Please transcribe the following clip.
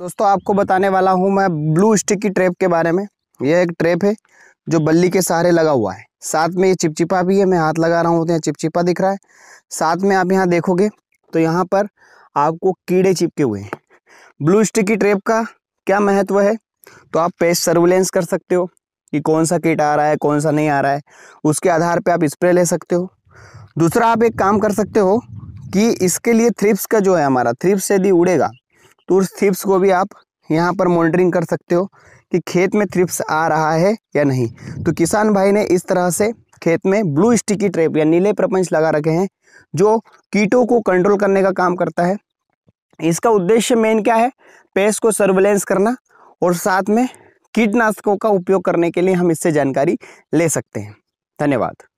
दोस्तों आपको बताने वाला हूँ मैं ब्लू स्टिक की ट्रेप के बारे में यह एक ट्रेप है जो बल्ली के सहारे लगा हुआ है साथ में ये चिपचिपा भी है मैं हाथ लगा रहा हूँ तो यहाँ चिपचिपा दिख रहा है साथ में आप यहाँ देखोगे तो यहाँ पर आपको कीड़े चिपके हुए हैं ब्लू स्टिक की ट्रेप का क्या महत्व है तो आप पेस्ट सर्विलेंस कर सकते हो कि कौन सा कीट आ रहा है कौन सा नहीं आ रहा है उसके आधार पर आप स्प्रे ले सकते हो दूसरा आप एक काम कर सकते हो कि इसके लिए थ्रिप्स का जो है हमारा थ्रिप्स यदि उड़ेगा टूर्स थ्रिप्स को भी आप यहाँ पर मॉनिटरिंग कर सकते हो कि खेत में थ्रिप्स आ रहा है या नहीं तो किसान भाई ने इस तरह से खेत में ब्लू स्टिकी ट्रैप या नीले प्रपंच लगा रखे हैं जो कीटों को कंट्रोल करने का काम करता है इसका उद्देश्य मेन क्या है पेस्ट को सर्वेलेंस करना और साथ में कीटनाशकों का उपयोग करने के लिए हम इससे जानकारी ले सकते हैं धन्यवाद